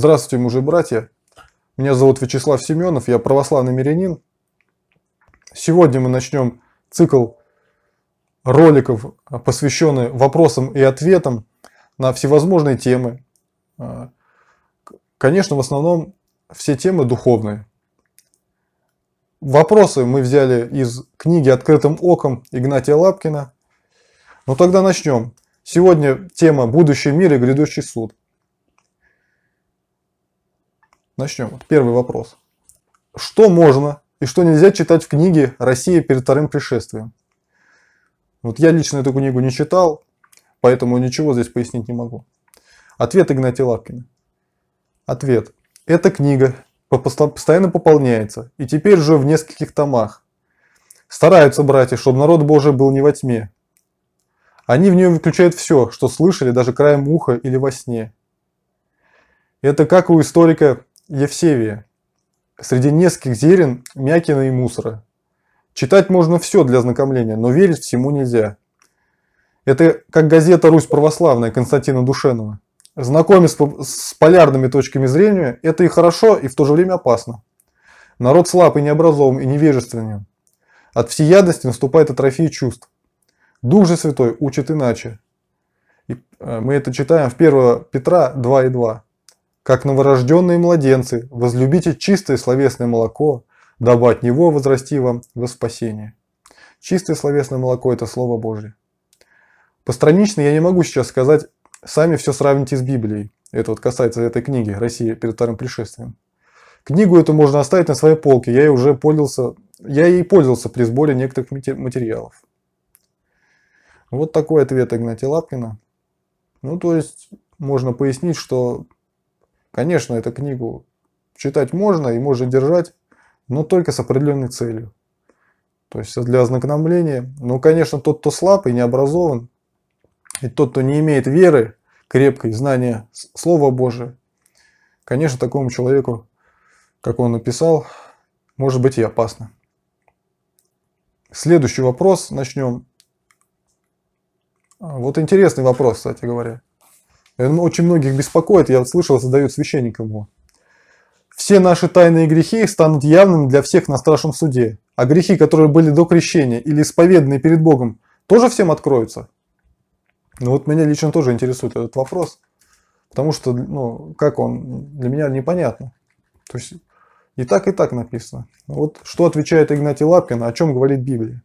Здравствуйте, мужи братья. Меня зовут Вячеслав Семенов, я православный мирянин. Сегодня мы начнем цикл роликов, посвященный вопросам и ответам на всевозможные темы. А, конечно, в основном все темы духовные. Вопросы мы взяли из книги «Открытым оком» Игнатия Лапкина. Ну тогда начнем. Сегодня тема «Будущий мир и грядущий суд». Начнем. Первый вопрос. Что можно и что нельзя читать в книге «Россия перед вторым пришествием»? Вот я лично эту книгу не читал, поэтому ничего здесь пояснить не могу. Ответ Игнатия Лапкина. Ответ. Эта книга постоянно пополняется, и теперь уже в нескольких томах. Стараются братья, чтобы народ Божий был не во тьме. Они в нее выключают все, что слышали даже краем уха или во сне. Это как у историка Евсевия. Среди нескольких зерен, мякина и мусора. Читать можно все для ознакомления, но верить всему нельзя. Это как газета «Русь православная» Константина Душенова. Знакомясь с полярными точками зрения – это и хорошо, и в то же время опасно. Народ слаб и необразован, и невежественен. От всеядности наступает атрофия чувств. Дух же Святой учит иначе. И э, мы это читаем в 1 Петра 2 и 2. Как новорожденные младенцы, возлюбите чистое словесное молоко, дабы от него возрасти вам во спасение. Чистое словесное молоко – это Слово Божье. Постранично я не могу сейчас сказать, сами все сравните с Библией. Это вот касается этой книги «Россия перед вторым пришествием». Книгу эту можно оставить на своей полке. Я ей уже пользовался, я ей пользовался при сборе некоторых материалов. Вот такой ответ Игнатия Лапкина. Ну, то есть, можно пояснить, что Конечно, эту книгу читать можно и можно держать, но только с определенной целью. То есть для ознакомления. Но, конечно, тот, кто слаб и не образован, и тот, кто не имеет веры крепкой, знания Слова Божия, конечно, такому человеку, как он написал, может быть и опасно. Следующий вопрос начнем. Вот интересный вопрос, кстати говоря. Э, ну, очень многих беспокоит, я слышал, задают священникам его. Все наши тайные грехи станут явными для всех на страшном суде. А грехи, которые были до крещения или исповеданы перед Богом, тоже всем откроются? Ну вот меня лично тоже интересует этот вопрос. Потому что, ну, как он, для меня непонятно. То есть и так, и так написано. Ну, вот что отвечает Игнатий Лапкин, о чем говорит Библия.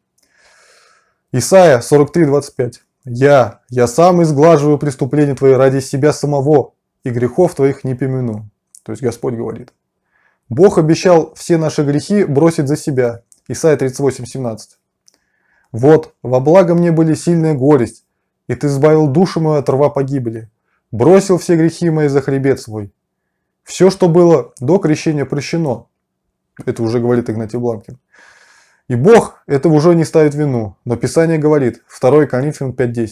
Исайя 43, 25. Я, я сам изглаживаю преступления твои ради себя самого, и грехов твоих не помяну. То есть Господь говорит. Бог обещал все наши грехи бросить за себя. Исайя 38:17. Вот, во благо мне были сильная горесть, и ты избавил душу мою от рва погибели. Бросил все грехи мои за хребет свой. Все, что было до крещения, прощено. Это уже говорит Игнатий Бланкин. И Бог этого уже не ставит вину, но Писание говорит, 2 Коринфян 5.10,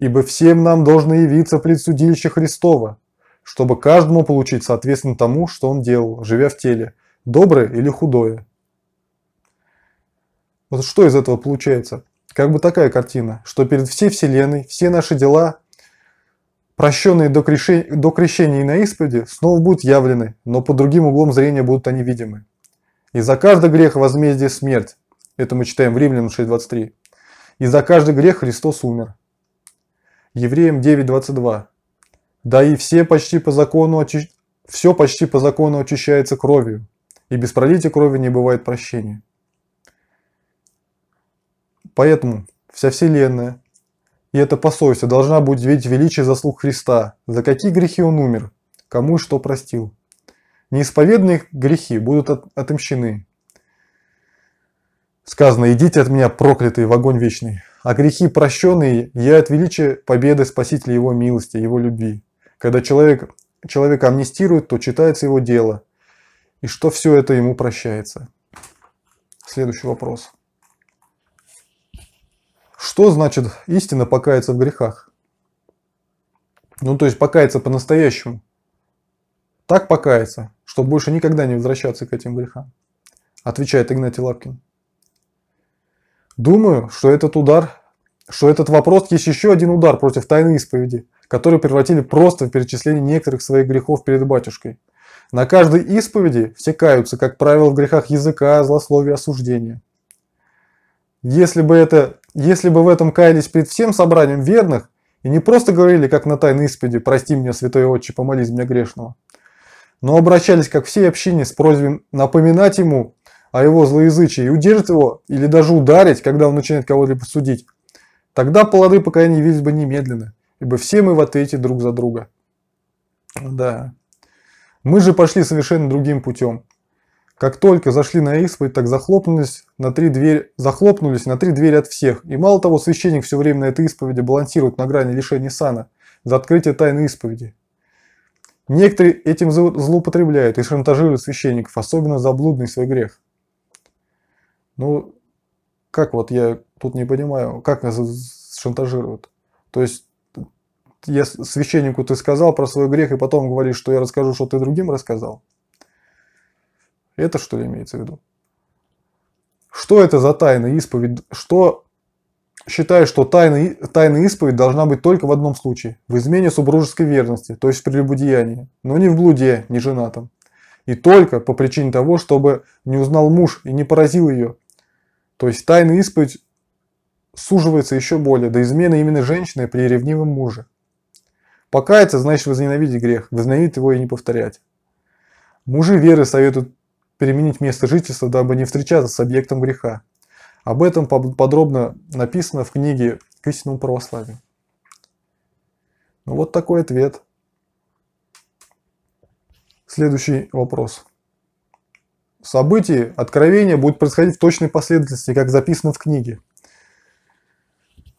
«Ибо всем нам должно явиться предсудилище Христова, чтобы каждому получить соответственно тому, что он делал, живя в теле, доброе или худое». Вот что из этого получается? Как бы такая картина, что перед всей Вселенной все наши дела, прощенные до крещения и на исповеди, снова будут явлены, но под другим углом зрения будут они видимы. И за каждый грех возмездие смерть. Это мы читаем в Римлянам 6.23. И за каждый грех Христос умер. Евреям 9.22. Да и все почти по закону очи... все почти по закону очищается кровью, и без пролития крови не бывает прощения. Поэтому вся Вселенная, и это посольство, должна будет видеть величие заслуг Христа, за какие грехи Он умер, кому и что простил неисповедные грехи будут от, отомщены. Сказано, идите от меня, проклятые, в огонь вечный. А грехи прощенные, я от величия победы Спасителя Его милости, Его любви. Когда человек, человека амнистирует, то читается его дело, и что все это ему прощается. Следующий вопрос. Что значит истина покаяться в грехах? Ну, то есть покаяться по-настоящему – так покаяться, чтобы больше никогда не возвращаться к этим грехам, отвечает Игнатий Лапкин. Думаю, что этот удар, что этот вопрос есть еще один удар против тайны исповеди, который превратили просто в перечисление некоторых своих грехов перед батюшкой. На каждой исповеди всекаются, как правило, в грехах языка, злословия, осуждения. Если бы, это, если бы в этом каялись перед всем собранием верных, и не просто говорили, как на тайной исповеди «Прости меня, святой отче, помолись мне грешного», но обращались, как всей общине, с просьбой напоминать ему о его злоязычии и удержать его, или даже ударить, когда он начинает кого-либо судить. Тогда плоды покаяния явились бы немедленно, ибо все мы в ответе друг за друга. Да. Мы же пошли совершенно другим путем. Как только зашли на исповедь, так захлопнулись на три двери, захлопнулись на три двери от всех. И мало того, священник все время на этой исповеди балансирует на грани лишения сана за открытие тайны исповеди. Некоторые этим злоупотребляют и шантажируют священников, особенно заблудный свой грех. Ну, как вот я тут не понимаю, как нас шантажируют? То есть, я священнику ты сказал про свой грех, и потом говоришь, что я расскажу, что ты другим рассказал? Это что ли имеется в виду? Что это за тайна, исповедь? Что считаю, что тайна, тайная исповедь должна быть только в одном случае – в измене супружеской верности, то есть в прелюбодеянии, но не в блуде, не женатом. И только по причине того, чтобы не узнал муж и не поразил ее. То есть тайна исповедь суживается еще более до измены именно женщины при ревнивом муже. Покаяться значит возненавидеть грех, возненавидеть его и не повторять. Мужи веры советуют переменить место жительства, дабы не встречаться с объектом греха. Об этом подробно написано в книге «К истинному православию». Ну вот такой ответ. Следующий вопрос. События откровения будут происходить в точной последовательности, как записано в книге.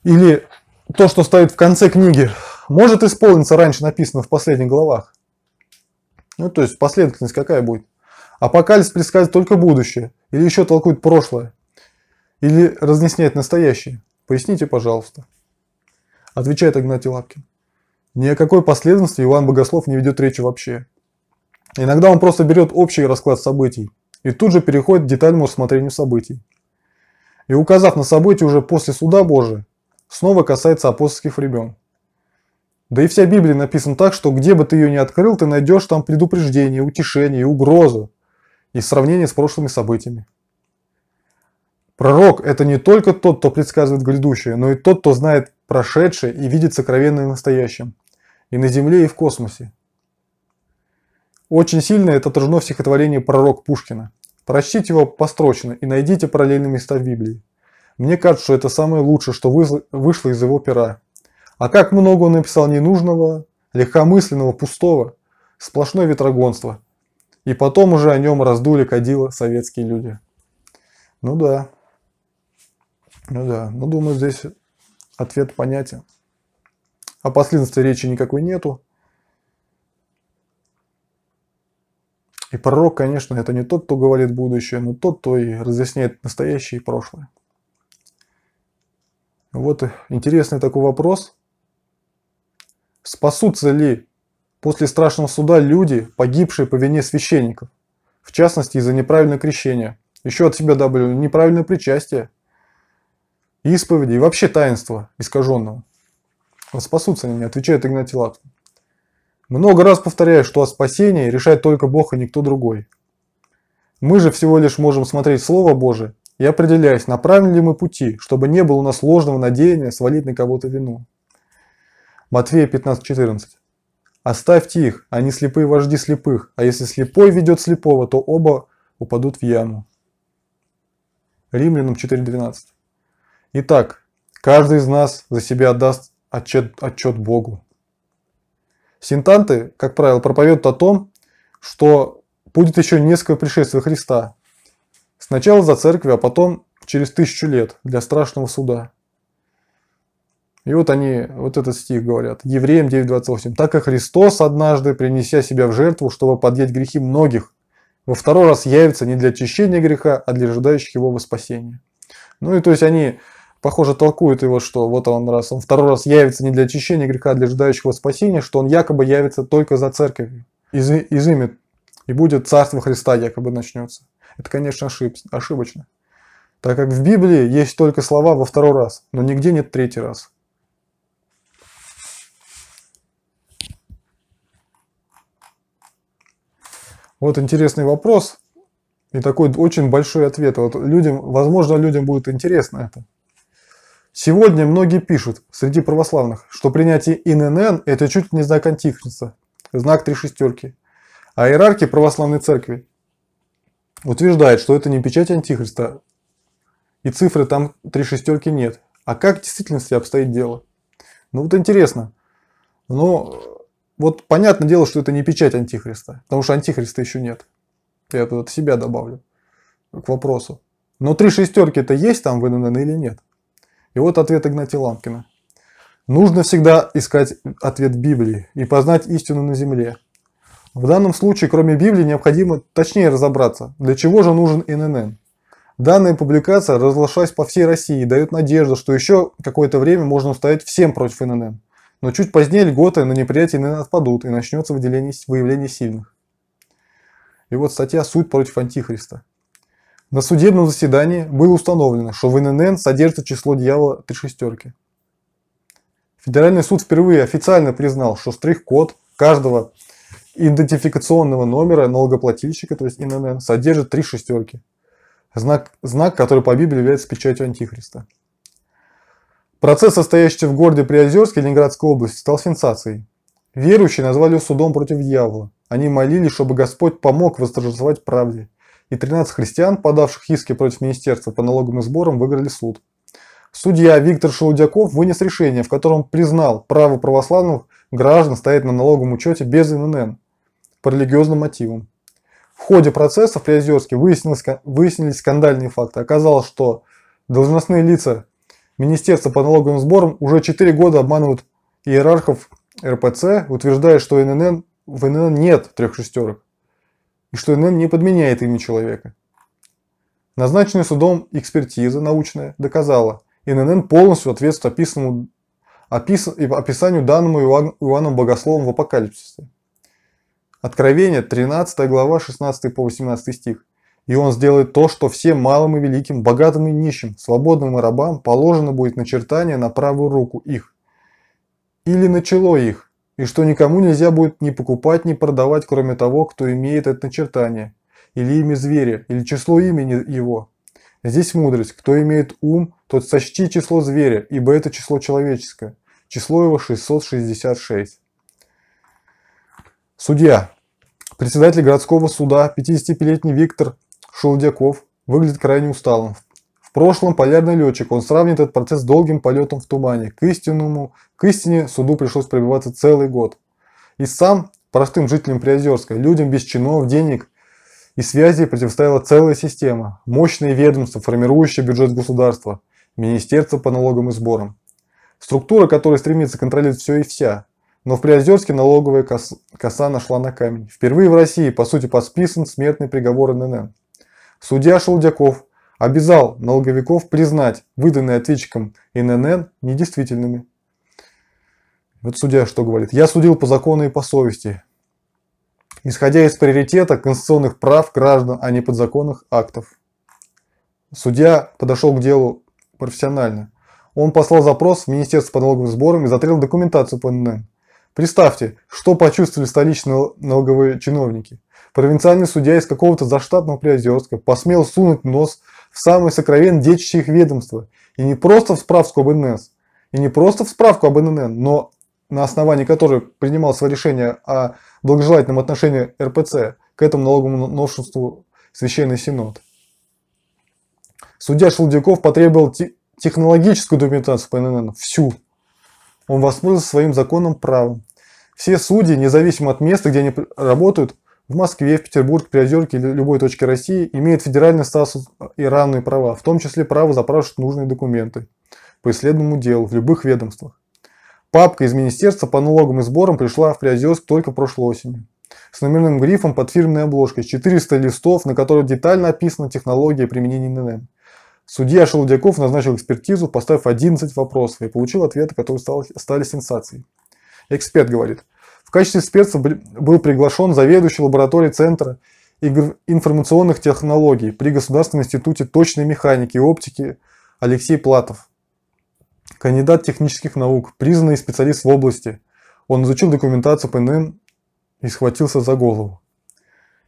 Или то, что стоит в конце книги, может исполниться раньше написано в последних главах. Ну, то есть последовательность какая будет? Апокалипсис предсказывает только будущее или еще толкует прошлое? или разъяснять настоящее? Поясните, пожалуйста. Отвечает Игнатий Лапкин. Ни о какой последовательности Иван Богослов не ведет речи вообще. Иногда он просто берет общий расклад событий и тут же переходит к детальному рассмотрению событий. И указав на события уже после суда Божия, снова касается апостольских времен. Да и вся Библия написана так, что где бы ты ее ни открыл, ты найдешь там предупреждение, утешение, угрозу и сравнение с прошлыми событиями. Пророк – это не только тот, кто предсказывает грядущее, но и тот, кто знает прошедшее и видит сокровенное настоящее. И на Земле, и в космосе. Очень сильно это отражено в стихотворении «Пророк Пушкина». Прочтите его построчно и найдите параллельные места в Библии. Мне кажется, что это самое лучшее, что вышло из его пера. А как много он написал ненужного, легкомысленного, пустого, сплошное ветрогонство. И потом уже о нем раздули кадила советские люди. Ну да. Ну да, ну думаю, здесь ответ понятен. О последствии речи никакой нету. И пророк, конечно, это не тот, кто говорит будущее, но тот, кто и разъясняет настоящее и прошлое. Вот интересный такой вопрос. Спасутся ли после страшного суда люди, погибшие по вине священников? В частности, из-за неправильного крещения. Еще от себя добавлю, неправильное причастие – исповеди и вообще таинства искаженного. Спасутся они, отвечает Игнатий Лапкин. Много раз повторяю, что о спасении решает только Бог и а никто другой. Мы же всего лишь можем смотреть Слово Божие и определяясь, направим ли мы пути, чтобы не было у нас ложного надеяния свалить на кого-то вину. Матфея 15:14. Оставьте их, они слепые вожди слепых, а если слепой ведет слепого, то оба упадут в яму. Римлянам 4.12. Итак, каждый из нас за себя отдаст отчет, отчет Богу. Синтанты, как правило, проповедуют о том, что будет еще несколько пришествий Христа. Сначала за церковью, а потом через тысячу лет для страшного суда. И вот они, вот этот стих говорят, Евреям 9.28. «Так и Христос однажды, принеся себя в жертву, чтобы подъять грехи многих, во второй раз явится не для очищения греха, а для ожидающих его во спасение». Ну и то есть они похоже, толкует его, что вот он раз, он второй раз явится не для очищения греха, а для ждающего спасения, что он якобы явится только за церковью, из, изымет, и будет царство Христа якобы начнется. Это, конечно, ошиб, ошибочно, так как в Библии есть только слова во второй раз, но нигде нет третий раз. Вот интересный вопрос и такой очень большой ответ. Вот людям, возможно, людям будет интересно это. Сегодня многие пишут среди православных, что принятие ИНН – это чуть ли не знак антихриста, знак три шестерки. А иерархи православной церкви утверждают, что это не печать антихриста, и цифры там три шестерки нет. А как в действительности обстоит дело? Ну вот интересно. Но вот понятное дело, что это не печать антихриста, потому что антихриста еще нет. Я тут от себя добавлю к вопросу. Но три шестерки это есть там в ННН или нет? И вот ответ Игнатия Ланкина: Нужно всегда искать ответ Библии и познать истину на земле. В данном случае, кроме Библии, необходимо точнее разобраться, для чего же нужен ННН. Данная публикация, разглашаясь по всей России, дает надежду, что еще какое-то время можно устоять всем против ННН. Но чуть позднее льготы на неприятие ННН отпадут и начнется выделение, выявление сильных. И вот статья «Суть против Антихриста». На судебном заседании было установлено, что в ННН содержится число дьявола три шестерки. Федеральный суд впервые официально признал, что штрих-код каждого идентификационного номера налогоплательщика, то есть ИНН, содержит три шестерки. Знак, знак, который по Библии является печатью Антихриста. Процесс, состоящий в городе Приозерске Ленинградской области, стал сенсацией. Верующие назвали его судом против дьявола. Они молились, чтобы Господь помог восторжествовать правде и 13 христиан, подавших иски против министерства по налогам и сборам, выиграли суд. Судья Виктор Шелудяков вынес решение, в котором признал право православных граждан стоять на налоговом учете без ННН по религиозным мотивам. В ходе процесса в Приозерске выяснились скандальные факты. Оказалось, что должностные лица Министерства по налоговым сборам уже 4 года обманывают иерархов РПЦ, утверждая, что ННН, в ННН нет трех шестерок что НН не подменяет имя человека. Назначенная судом экспертиза научная доказала, ННН полностью соответствует описанному, опис, описанию данному Иоанн, Иоанном Богословом в Апокалипсисе. Откровение, 13 глава, 16 по 18 стих. «И он сделает то, что всем малым и великим, богатым и нищим, свободным и рабам положено будет начертание на правую руку их, или начало их, и что никому нельзя будет ни покупать, ни продавать, кроме того, кто имеет это начертание, или имя зверя, или число имени его. Здесь мудрость, кто имеет ум, тот сочти число зверя, ибо это число человеческое. Число его 666. Судья. Председатель городского суда, 55-летний Виктор Шелудяков, выглядит крайне усталым прошлом полярный летчик, он сравнит этот процесс с долгим полетом в тумане. К истинному, к истине суду пришлось пробиваться целый год. И сам простым жителям Приозерска, людям без чинов, денег и связей противостояла целая система, мощные ведомства, формирующие бюджет государства, министерство по налогам и сборам. Структура, которая стремится контролировать все и вся. Но в Приозерске налоговая коса нашла на камень. Впервые в России, по сути, подписан смертный приговор н.н. Судья Шелудяков обязал налоговиков признать выданные ответчиком ИНН недействительными. Вот судья что говорит? Я судил по закону и по совести, исходя из приоритета конституционных прав граждан, а не подзаконных актов. Судья подошел к делу профессионально. Он послал запрос в Министерство по налоговым сборам и затребовал документацию по ННН. Представьте, что почувствовали столичные налоговые чиновники. Провинциальный судья из какого-то заштатного Приозерска посмел сунуть нос в самый сокровен детище их ведомства. И не просто в справку об ННС, и не просто в справку об ННН, но на основании которой принимал свое решение о благожелательном отношении РПЦ к этому налоговому новшеству Священный Синод. Судья Шелдяков потребовал технологическую документацию по ННН, всю. Он воспользовался своим законным правом. Все судьи, независимо от места, где они работают, в Москве, в Петербурге, Приозерке или любой точке России имеет федеральный статус и равные права, в том числе право запрашивать нужные документы по исследованному делу в любых ведомствах. Папка из Министерства по налогам и сборам пришла в Приозерск только прошлой осенью с номерным грифом под фирменной обложкой, 400 листов, на которых детально описана технология применения ННМ. Судья Шелудяков назначил экспертизу, поставив 11 вопросов и получил ответы, которые стали сенсацией. Эксперт говорит – в качестве экспертов был приглашен заведующий лабораторией Центра информационных технологий при Государственном институте точной механики и оптики Алексей Платов. Кандидат технических наук, признанный специалист в области. Он изучил документацию ПНН и схватился за голову.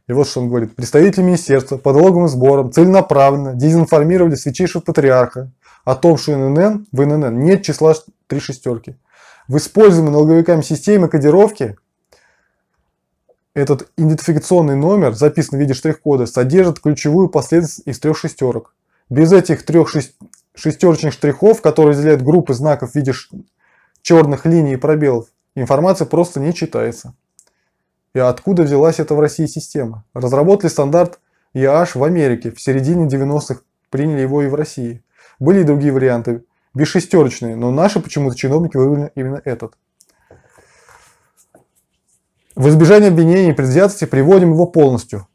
И вот что он говорит. Представители министерства по налоговым сборам целенаправленно дезинформировали святейшего патриарха о том, что ННН в ННН нет числа три шестерки – в используемой налоговиками системе кодировки этот идентификационный номер, записанный в виде штрих-кода, содержит ключевую последовательность из трех шестерок. Без этих трех шестерочных штрихов, которые разделяют группы знаков в виде черных линий и пробелов, информация просто не читается. И откуда взялась эта в России система? Разработали стандарт EAH в Америке, в середине 90-х приняли его и в России. Были и другие варианты бешестерочные, но наши почему-то чиновники выбрали именно этот. В избежание обвинений и предвзятости приводим его полностью.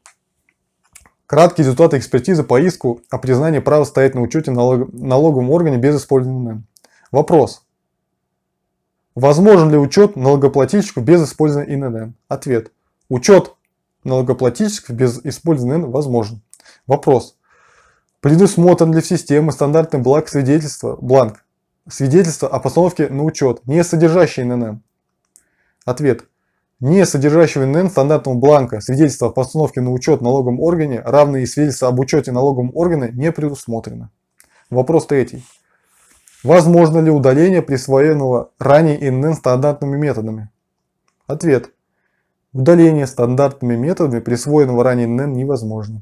Краткие результаты экспертизы по иску о признании права стоять на учете налог... налоговом органе без использования НН. Вопрос. Возможен ли учет налогоплательщиков без использования ИНН? Ответ. Учет налогоплательщиков без использования НН возможен. Вопрос. Предусмотрен для системы стандартный бланк свидетельства, бланк, свидетельства о постановке на учет, не содержащий ННН. Эм. Ответ. Не содержащий ННН эм стандартного бланка свидетельства о постановке на учет налоговом органе, равные и свидетельство об учете налоговом органе, не предусмотрено. Вопрос третий. Возможно ли удаление присвоенного ранее ННН эм стандартными методами? Ответ. Удаление стандартными методами присвоенного ранее НН невозможно.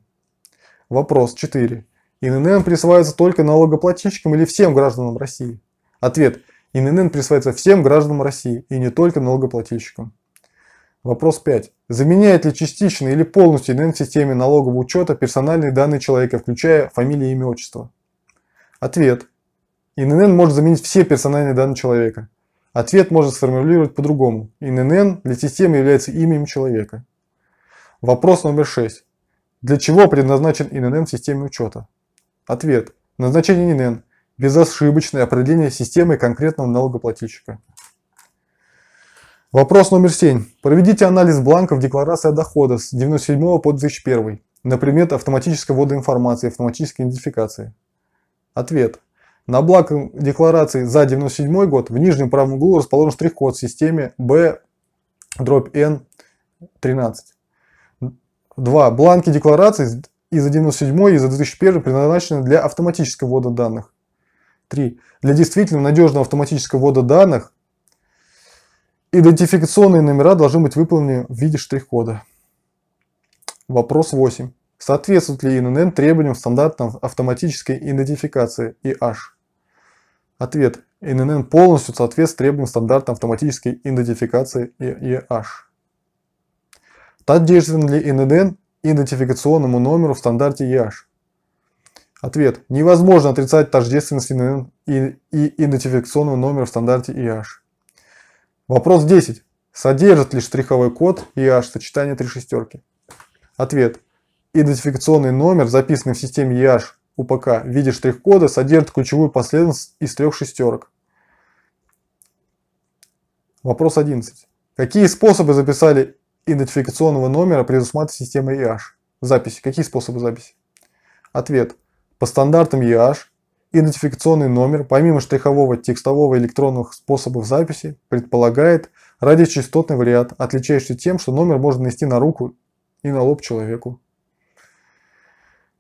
Вопрос 4. ИНН присваивается только налогоплательщикам или всем гражданам России? Ответ. ИНН присваивается всем гражданам России и не только налогоплательщикам. Вопрос 5. Заменяет ли частично или полностью ИНН в системе налогового учета персональные данные человека, включая фамилию, имя, отчество? Ответ. ИНН может заменить все персональные данные человека. Ответ можно сформулировать по-другому. ИНН для системы является именем человека. Вопрос номер 6. Для чего предназначен ИНН в системе учета? Ответ. Назначение ИНН – безошибочное определение системы конкретного налогоплательщика. Вопрос номер 7. Проведите анализ бланков декларации о доходах с 97 по 2001 на предмет автоматического ввода информации, автоматической идентификации. Ответ. На бланк декларации за 97 год в нижнем правом углу расположен штрих-код в системе B-N13. два Бланки декларации и за 97 и за 2001 предназначены для автоматического ввода данных. 3. Для действительно надежного автоматического ввода данных идентификационные номера должны быть выполнены в виде штрих-кода. Вопрос 8. Соответствует ли ИНН требованиям стандартов автоматической идентификации IH? Ответ. ИНН полностью соответствует требованиям стандартам автоматической идентификации IH. Тождествен ли ИНН идентификационному номеру в стандарте EASH? Ответ. Невозможно отрицать тождественность ИНН и, и идентификационного номера в стандарте EASH. Вопрос 10. Содержит ли штриховой код EASH сочетание три шестерки? Ответ. Идентификационный номер, записанный в системе EASH УПК в виде штрих-кода, содержит ключевую последовательность из трех шестерок. Вопрос 11. Какие способы записали идентификационного номера предусматривает система EASH? Записи. Какие способы записи? Ответ. По стандартам EASH идентификационный номер, помимо штрихового, текстового и электронных способов записи, предполагает радиочастотный вариант, отличающийся тем, что номер можно нанести на руку и на лоб человеку.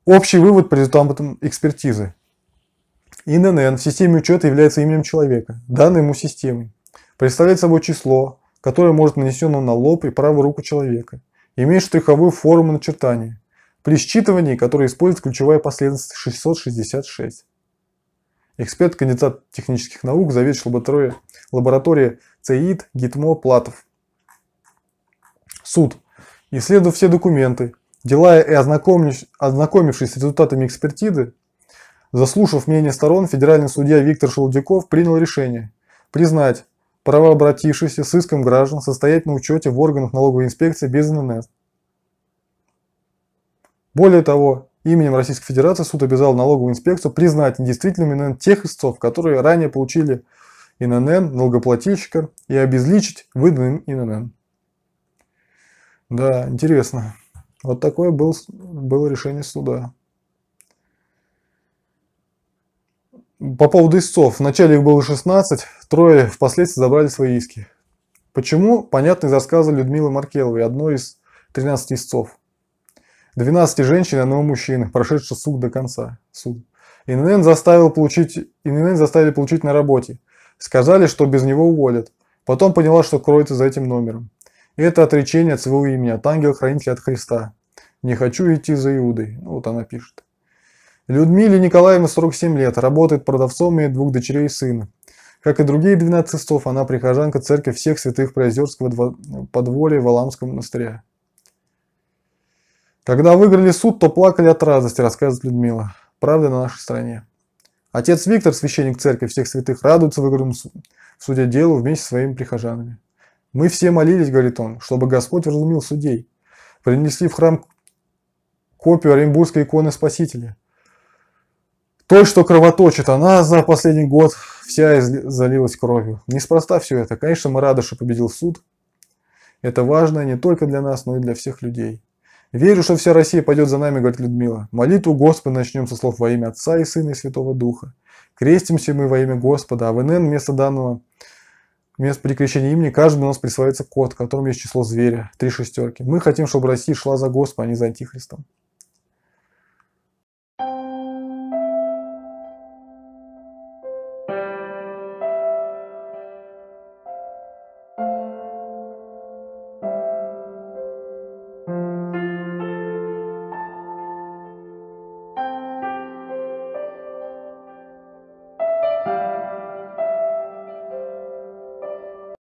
Общий вывод по результатам экспертизы. ИНН в системе учета является именем человека, данной ему системой. Представляет собой число, которое может нанесено на лоб и правую руку человека, имеет штриховую форму начертания, при считывании которой используется ключевая последовательность 666. Эксперт, кандидат технических наук, заведующий лабораторией, лаборатории ЦИИД Гитмо Платов. Суд. Исследовав все документы, дела и ознакомившись, ознакомившись с результатами экспертизы, заслушав мнение сторон, федеральный судья Виктор Шелудяков принял решение признать правообратившихся с иском граждан состоять на учете в органах налоговой инспекции без ННС. Более того, именем Российской Федерации суд обязал налоговую инспекцию признать недействительными НН тех истцов, которые ранее получили ИНН налогоплательщика и обезличить выданным ИНН. Да, интересно. Вот такое был, было решение суда. По поводу истцов. Вначале их было 16, трое впоследствии забрали свои иски. Почему? Понятно из рассказа Людмилы Маркеловой, одной из 13 истцов. 12 женщин и одного мужчины, прошедших суд до конца. Суд. ИНН, заставил получить, ИНН заставили получить на работе. Сказали, что без него уволят. Потом поняла, что кроется за этим номером. И это отречение от своего имени, от ангела-хранителя от Христа. Не хочу идти за Иудой. Ну, вот она пишет. Людмиле Николаевне 47 лет, работает продавцом и двух дочерей и сына. Как и другие 12 сестов, она прихожанка церкви всех святых Приозерского в Аламском монастыре. Когда выиграли суд, то плакали от радости, рассказывает Людмила. Правда на нашей стране. Отец Виктор, священник церкви всех святых, радуется выигранному судя делу вместе со своими прихожанами. «Мы все молились, — говорит он, — чтобы Господь разумил судей. Принесли в храм копию Оренбургской иконы Спасителя. Кое-что кровоточит, она за последний год вся залилась кровью. Неспроста все это. Конечно, мы рады, что победил суд. Это важно не только для нас, но и для всех людей. Верю, что вся Россия пойдет за нами, говорит Людмила. Молитву Господа начнем со слов во имя Отца и Сына и Святого Духа. Крестимся мы во имя Господа, а в НН вместо данного вместо перекрещения имени каждому у нас присваивается код, в котором есть число зверя, три шестерки. Мы хотим, чтобы Россия шла за Господа, а не за Антихристом.